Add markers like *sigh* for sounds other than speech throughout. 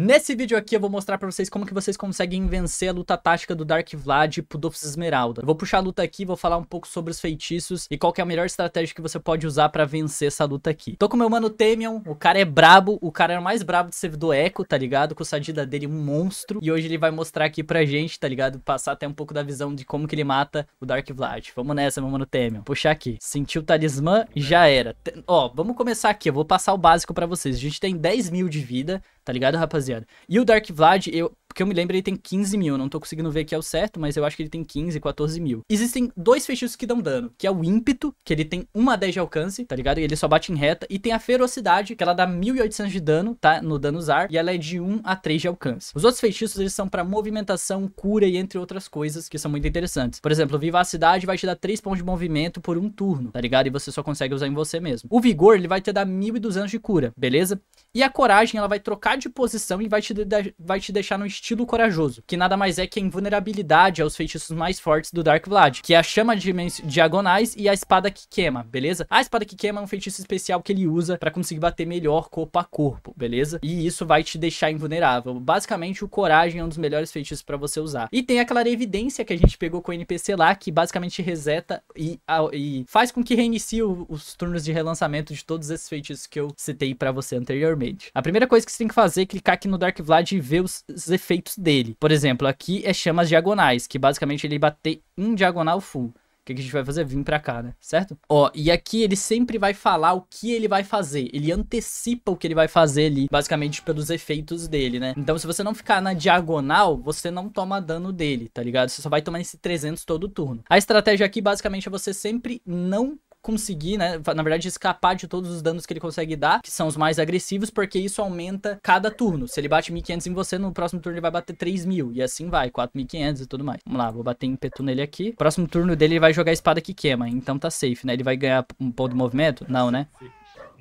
Nesse vídeo aqui eu vou mostrar pra vocês como que vocês conseguem vencer a luta tática do Dark Vlad pro Dofus Esmeralda. Eu vou puxar a luta aqui, vou falar um pouco sobre os feitiços e qual é a melhor estratégia que você pode usar pra vencer essa luta aqui. Tô com meu mano Temion, o cara é brabo, o cara é o mais brabo do servidor Echo, tá ligado? Com o Sadida dele um monstro. E hoje ele vai mostrar aqui pra gente, tá ligado? Passar até um pouco da visão de como que ele mata o Dark Vlad. Vamos nessa, meu mano Temion. Puxar aqui. Sentiu o talismã, já era. ó, vamos começar aqui, eu vou passar o básico pra vocês. A gente tem 10 mil de vida, Tá ligado, rapaziada? E o Dark Vlad, eu, que eu me lembro, ele tem 15 mil. Não tô conseguindo ver que é o certo, mas eu acho que ele tem 15, 14 mil. Existem dois feitiços que dão dano, que é o ímpeto, que ele tem 1 a 10 de alcance, tá ligado? E ele só bate em reta. E tem a ferocidade, que ela dá 1800 de dano, tá? No dano usar. E ela é de 1 a 3 de alcance. Os outros feitiços, eles são para movimentação, cura e entre outras coisas que são muito interessantes. Por exemplo, vivacidade vai te dar 3 pontos de movimento por um turno, tá ligado? E você só consegue usar em você mesmo. O vigor, ele vai te dar 1200 de cura, beleza? E a coragem, ela vai trocar de posição e vai te, vai te deixar no estilo Estilo Corajoso, que nada mais é que a invulnerabilidade aos feitiços mais fortes do Dark Vlad, que é a chama de diagonais e a espada que queima, beleza? A espada que queima é um feitiço especial que ele usa para conseguir bater melhor corpo a corpo, beleza? E isso vai te deixar invulnerável. Basicamente, o Coragem é um dos melhores feitiços para você usar. E tem aquela evidência que a gente pegou com o NPC lá, que basicamente reseta e, e faz com que reinicie o, os turnos de relançamento de todos esses feitiços que eu citei para você anteriormente. A primeira coisa que você tem que fazer é clicar aqui no Dark Vlad e ver os, os efeitos efeitos dele. Por exemplo, aqui é chamas diagonais, que basicamente ele bater um diagonal full. O que, que a gente vai fazer? Vim pra cá, né? Certo? Ó, e aqui ele sempre vai falar o que ele vai fazer. Ele antecipa o que ele vai fazer ali, basicamente pelos efeitos dele, né? Então, se você não ficar na diagonal, você não toma dano dele, tá ligado? Você só vai tomar esse 300 todo turno. A estratégia aqui, basicamente, é você sempre não conseguir, né, na verdade, escapar de todos os danos que ele consegue dar, que são os mais agressivos, porque isso aumenta cada turno. Se ele bate 1500 em você, no próximo turno ele vai bater 3000, e assim vai, 4500 e tudo mais. Vamos lá, vou bater em petu nele aqui. Próximo turno dele ele vai jogar a espada que queima, então tá safe, né? Ele vai ganhar um ponto de movimento? Não, né?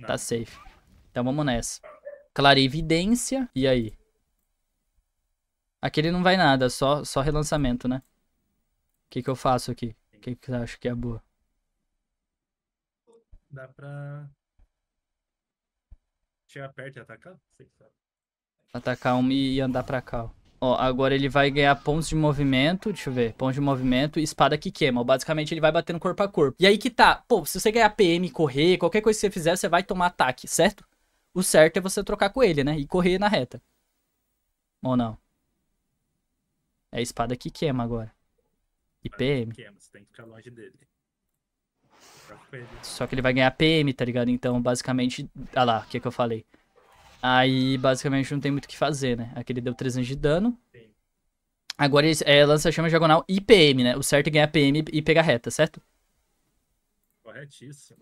Tá safe. Então vamos nessa. Clarividência, e aí? Aqui ele não vai nada, só, só relançamento, né? O que, que eu faço aqui? O que, que você acha que é boa? Dá pra. Chegar perto e atacar? Sei sabe. Atacar um e andar pra cá, ó. Ó, agora ele vai ganhar pontos de movimento, deixa eu ver, pontos de movimento e espada que queima. Basicamente, ele vai bater no corpo a corpo. E aí que tá, pô, se você ganhar PM, correr, qualquer coisa que você fizer, você vai tomar ataque, certo? O certo é você trocar com ele, né? E correr na reta. Ou não? É a espada que queima agora. E PM. Queima, você tem que ficar longe dele. Só que ele vai ganhar PM, tá ligado? Então, basicamente... Ah lá, o que é que eu falei? Aí, basicamente, não tem muito o que fazer, né? Aqui ele deu 300 de dano. Sim. Agora ele é, lança chama diagonal e PM, né? O certo é ganhar PM e pegar reta, certo? Corretíssimo.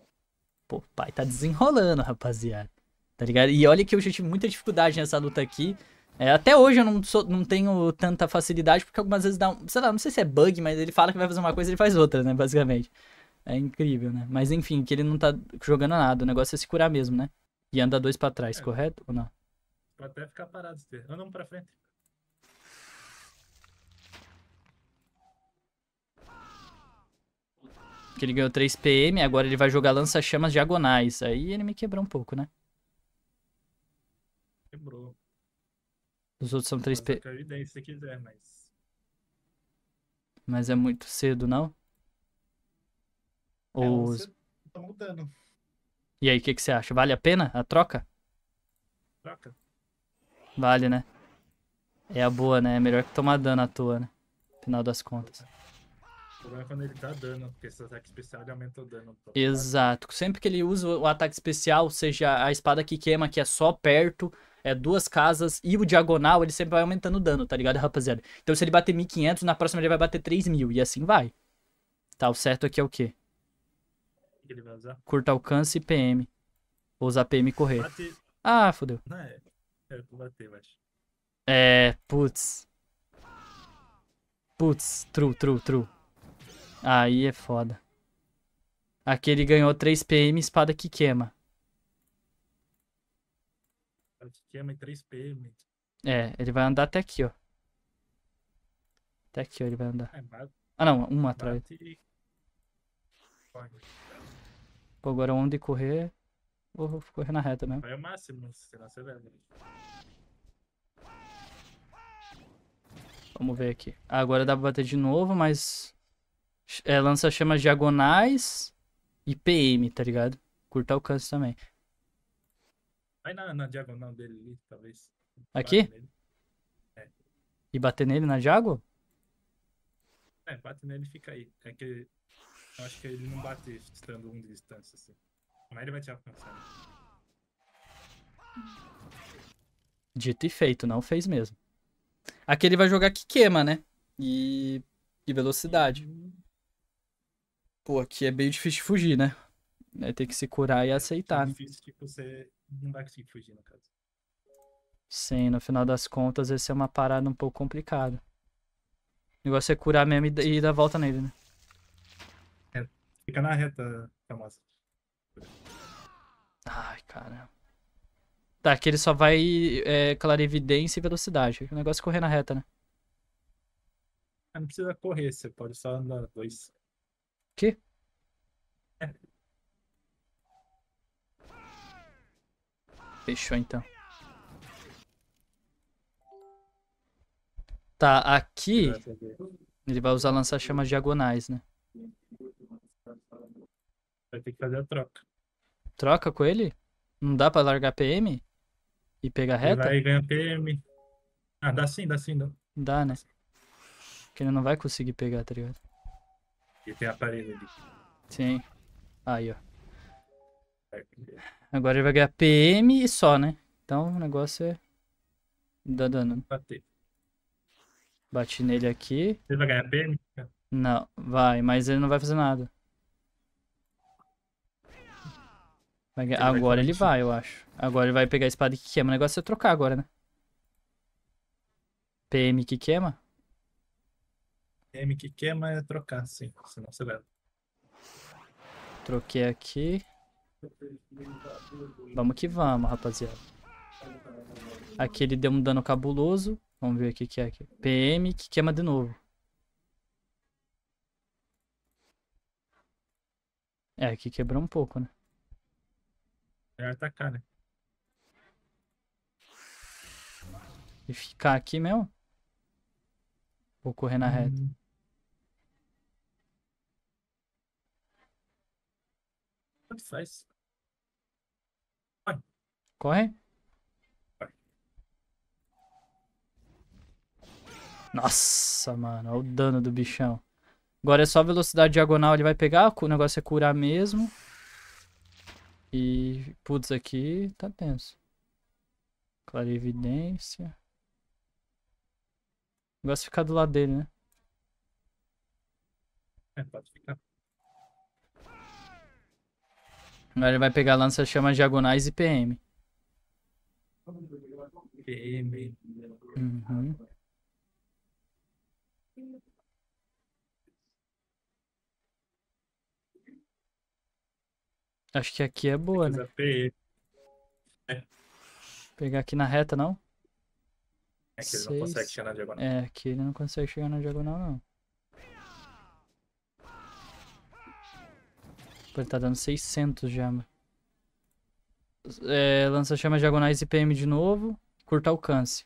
Pô, pai tá desenrolando, rapaziada. Tá ligado? E olha que eu já tive muita dificuldade nessa luta aqui. É, até hoje eu não, sou, não tenho tanta facilidade, porque algumas vezes dá um. Sei lá, não sei se é bug, mas ele fala que vai fazer uma coisa e ele faz outra, né? Basicamente. É incrível, né? Mas enfim, que ele não tá jogando nada. O negócio é se curar mesmo, né? E anda dois pra trás, é. correto ou não? Pra até ficar parado, Esther. Anda um pra frente. Que ele ganhou 3 PM, agora ele vai jogar lança-chamas diagonais. Aí ele me quebrou um pouco, né? Quebrou. Os outros são 3 PM. Se quiser, mas... mas é muito cedo, não? Os... Tá mudando. E aí, o que, que você acha? Vale a pena a troca? Troca. Vale, né? É a boa, né? É melhor que tomar dano à toa, né? Final das contas. O problema é quando ele dá dano, porque esse ataque especial ele aumenta o dano. Então, Exato. Sempre que ele usa o ataque especial, seja a espada que queima, que é só perto, é duas casas, e o diagonal, ele sempre vai aumentando o dano, tá ligado, rapaziada? Então se ele bater 1500, na próxima ele vai bater 3000, e assim vai. Tá, o certo aqui é o quê? que ele vai usar? Curto alcance e PM. Vou usar PM e correr. Bate... Ah, fodeu. Não é. É, bater, mas... É, putz. Putz, true, true, true. Aí é foda. Aqui ele ganhou 3 PM, espada que queima. Espada que queima e 3 PM. É, ele vai andar até aqui, ó. Até aqui, ó, ele vai andar. É, ah, não, uma atrás. Bate... Pô, agora onde correr, vou correr na reta mesmo. Vai o máximo, se você né? Vamos ver aqui. Ah, agora dá pra bater de novo, mas... É, lança chamas diagonais e PM, tá ligado? Curto alcance também. Vai na, na diagonal dele ali, talvez. Aqui? É. E bater nele na diagonal? É, bate nele e fica aí. É que eu acho que ele não bate estando um de distância, assim. Mas ele vai te alcançar. Né? Dito e feito, não fez mesmo. Aqui ele vai jogar que queima, né? E, e velocidade. Pô, aqui é bem difícil de fugir, né? Vai ter que se curar e aceitar. É né? difícil, tipo, você não vai conseguir fugir, no caso. Sim, no final das contas, essa é uma parada um pouco complicada. O negócio é curar mesmo e, e dar volta nele, né? Fica na reta, Kamasa. Ai, cara. Tá, que ele só vai é, clarividência e velocidade. O negócio é correr na reta, né? Ah, não precisa correr, você pode só andar dois. Que? É. Fechou então. Tá, aqui ele vai usar lançar chamas diagonais, né? Vai ter que fazer a troca. Troca com ele? Não dá pra largar PM? E pegar reta? Ele vai ganhar PM. Ah, dá sim, dá sim, dá. Dá, né? Porque ele não vai conseguir pegar, tá ligado? E tem parede ali. Sim. Aí, ó. É. Agora ele vai ganhar PM e só, né? Então o negócio é. Dá dano. Bater. Bati nele aqui. Ele vai ganhar PM? Não, vai, mas ele não vai fazer nada. Agora ele vai, eu acho. Agora ele vai pegar a espada que queima. O negócio é trocar agora, né? PM que queima? PM que queima é trocar, sim. Senão você leva. Troquei aqui. Vamos que vamos, rapaziada. Aqui ele deu um dano cabuloso. Vamos ver o que é aqui. PM que queima de novo. É, aqui quebrou um pouco, né? É atacar, né? E ficar aqui mesmo? Vou correr na hum. reta. Tanto faz. Corre. Corre? Corre. Nossa, mano. Olha o dano do bichão. Agora é só velocidade diagonal, ele vai pegar, o negócio é curar mesmo. E, putz, aqui tá tenso. Clarividência. Gosto de ficar do lado dele, né? É, pode ficar. Agora ele vai pegar lança, chama diagonais e PM. PM. Uhum. Acho que aqui é boa, né? É. Pegar aqui na reta, não? É que ele não consegue chegar na diagonal. É, aqui ele não consegue chegar na diagonal, não. ele tá dando 600 já, É, lança chama diagonais IPM de novo. Curta alcance.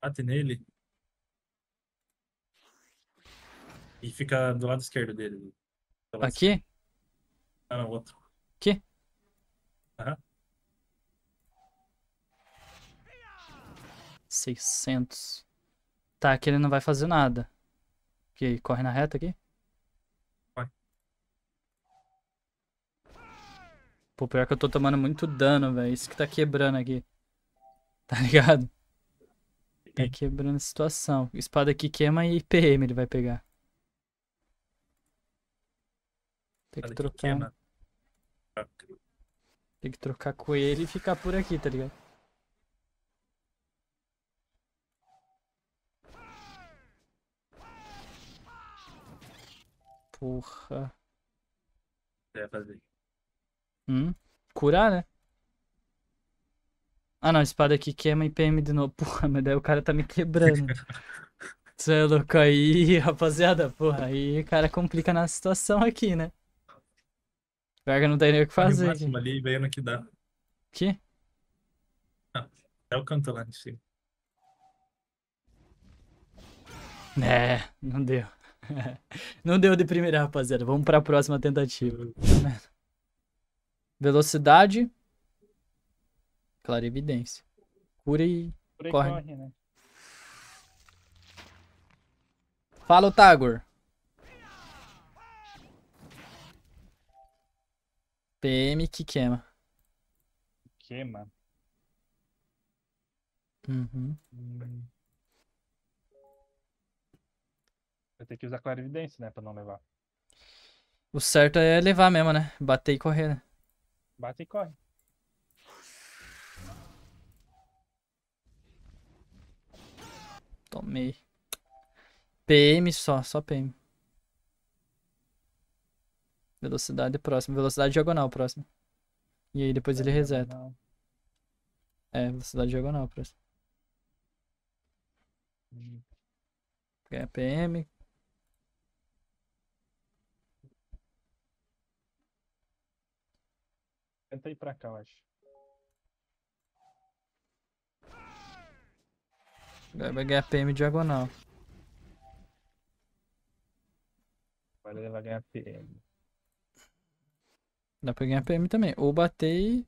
Bate nele. E fica do lado esquerdo dele. Né? Tá lado Aqui? Esquerdo. Ah, não, outro. Aqui? Aham. 600. Tá, aqui ele não vai fazer nada. Que corre na reta aqui? Vai. Pô, pior que eu tô tomando muito dano, velho. Isso que tá quebrando aqui. *laughs* Tá ligado? Tá quebrando a situação. Espada aqui queima e PM ele vai pegar. Tem que trocar. Ah. Tem que trocar com ele e ficar por aqui, tá ligado? Porra. Você fazer? Hum? Curar, né? Ah não, espada aqui queima e PM de novo. *laughs* Porra, mas daí o cara tá me quebrando. Você *laughs* é louco aí, rapaziada. Porra, aí o cara complica na situação aqui, né? Pior que não tem nem o que fazer. Máximo ali vendo que dá. Que? Ah, é o canto lá em cima. É, não deu. *laughs* não deu de primeira, rapaziada. Vamos para a próxima tentativa. Velocidade. Clarividência. Cura e, Cura e corre. corre né? Fala, Tagor. PM que queima. Queima? Uhum. Vai hum. ter que usar clarividência, né? Pra não levar. O certo é levar mesmo, né? Bater e correr, né? Bate e corre. Tomei. PM só, só PM. Velocidade próxima. Velocidade diagonal próxima. E aí depois é ele reseta. É, velocidade diagonal próxima. Hum. PM. Tenta ir pra cá, eu acho. Agora vai ganhar PM diagonal. Agora ele vai ganhar PM. Dá pra ganhar PM também. Ou bater e...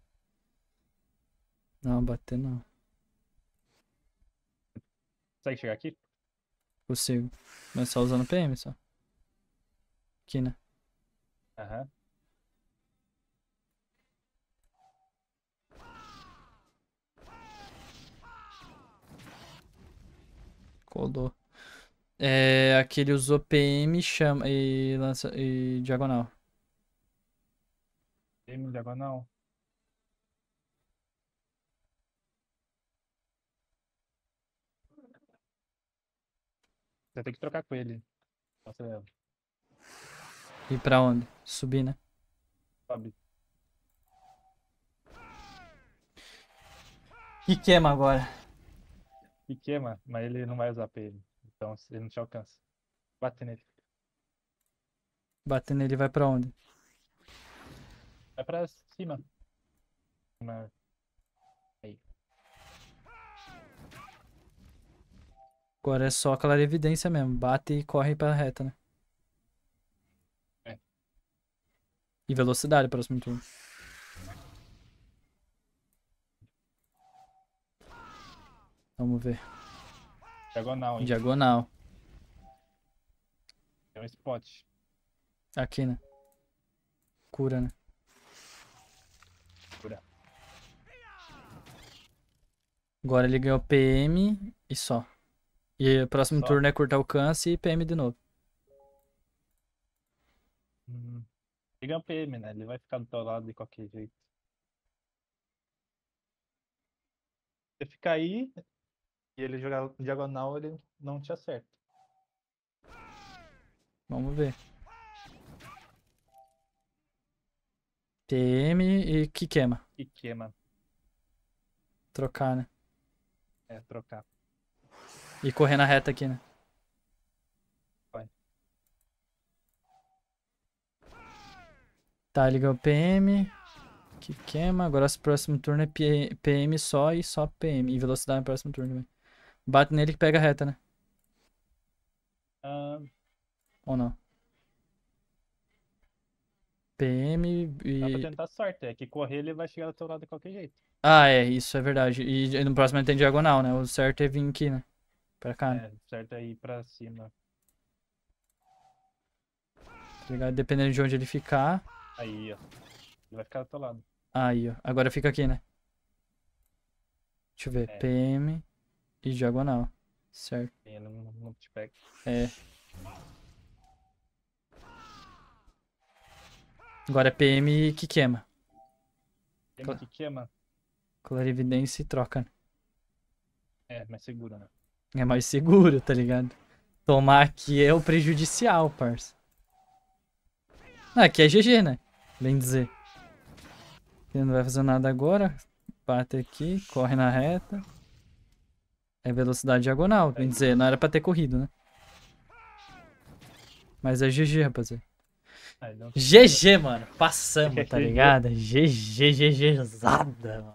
Não, bater não. Consegue chegar aqui? Consigo. Mas só usando PM, só. Aqui, né? Aham. Uhum. Colou. É, aquele usou PM chama, e, lança, e diagonal. Termo diagonal. Você tem que trocar com ele. É. E pra onde? Subir, né? Sobe. Que queima agora. Que queima, mas ele não vai usar ele. Então ele não te alcança. Bate nele. Bate nele vai pra onde? Vai pra cima. Aí. Agora é só aquela evidência mesmo. Bate e corre pra reta, né? É. E velocidade, próximo turno. Vamos ver. Diagonal, hein? Diagonal. É um spot. Aqui, né? Cura, né? Agora ele ganhou PM e só. E o próximo só. turno é curto alcance e PM de novo. Uhum. Ele ganhou PM, né? Ele vai ficar do teu lado de qualquer jeito. Você fica aí e ele jogar diagonal, ele não te acerta. Vamos ver. PM e que queima. Que queima. Trocar, né? É, trocar. E correr na reta aqui, né? Vai. Tá, liga o PM. Que queima. Agora o próximo turno é PM só e só PM. E velocidade no próximo turno também. Bate nele que pega a reta, né? Um... Ah. Ou não? PM e. Dá pra tentar sorte, é que correr ele vai chegar do seu lado de qualquer jeito. Ah, é, isso é verdade. E no próximo ele tem diagonal, né? O certo é vir aqui, né? Pra cá. Né? É, certo é ir pra cima. Tá ligado? Dependendo de onde ele ficar. Aí, ó. Ele vai ficar do teu lado. Aí, ó. Agora fica aqui, né? Deixa eu ver. É. PM e diagonal. Certo. não no, pega. É. Agora é PM que queima. PM que queima? Clarividência e troca. Né? É, mais seguro, né? É mais seguro, tá ligado? Tomar aqui é o prejudicial, parça. Ah, aqui é GG, né? Bem dizer. Ele não vai fazer nada agora. Bate aqui, corre na reta. É velocidade diagonal, bem é dizer. Não era pra ter corrido, né? Mas é GG, rapaziada. GG, mano. Passamos, tá ligado? GG, GGzada, mano.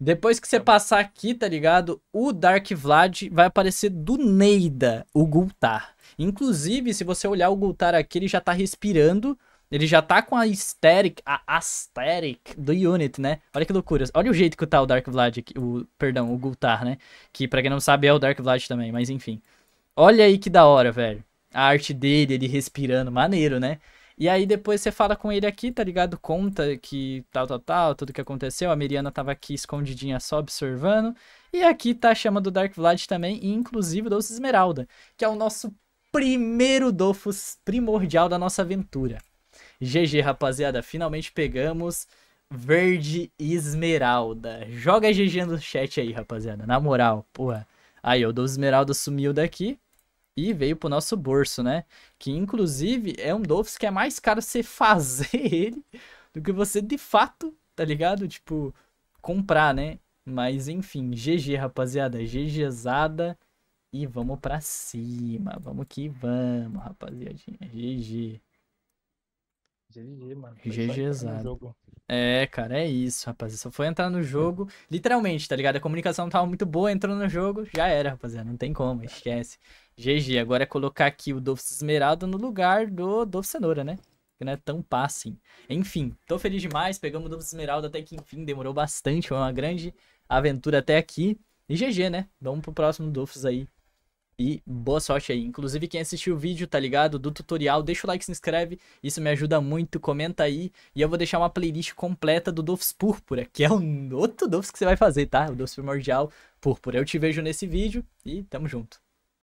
Depois que você passar aqui, tá ligado? O Dark Vlad vai aparecer do Neida, o Gultar. Inclusive, se você olhar o Gultar aqui, ele já tá respirando. Ele já tá com a Asteric, a Asteric do Unit, né? Olha que loucura. Olha o jeito que tá o Dark Vlad, o, perdão, o Gultar, né? Que pra quem não sabe é o Dark Vlad também, mas enfim. Olha aí que da hora, velho. A arte dele, ele respirando, maneiro, né? E aí depois você fala com ele aqui, tá ligado? Conta que tal, tal, tal, tudo que aconteceu. A Miriana tava aqui escondidinha só observando. E aqui tá a chama do Dark Vlad também, e inclusive Doce Esmeralda, que é o nosso primeiro Dofus primordial da nossa aventura. GG, rapaziada, finalmente pegamos Verde Esmeralda. Joga GG no chat aí, rapaziada, na moral, porra. Aí, o Doce Esmeralda sumiu daqui, e veio pro nosso bolso, né? Que inclusive é um Dolphins que é mais caro você fazer *laughs* ele do que você de fato, tá ligado? Tipo, comprar, né? Mas enfim, GG, rapaziada, GGzada. E vamos pra cima. Vamos que vamos, rapaziadinha. GG. GG, mano. GGzada. É, cara, é isso, rapaziada. É só foi entrar no é. jogo, literalmente, tá ligado? A comunicação não tava muito boa, entrou no jogo, já era, rapaziada. Não tem como, esquece. GG, agora é colocar aqui o Dolph Esmeralda no lugar do Dolph Cenoura, né? Que não é tão passing. Enfim, tô feliz demais, pegamos o Dolph Esmeralda até que enfim, demorou bastante, foi uma grande aventura até aqui. E GG, né? Vamos pro próximo Dolphs aí. E boa sorte aí. Inclusive, quem assistiu o vídeo, tá ligado? Do tutorial, deixa o like, se inscreve. Isso me ajuda muito. Comenta aí. E eu vou deixar uma playlist completa do Dofus Púrpura, que é um outro Dofus que você vai fazer, tá? O Dofus Primordial Púrpura. Eu te vejo nesse vídeo e tamo junto.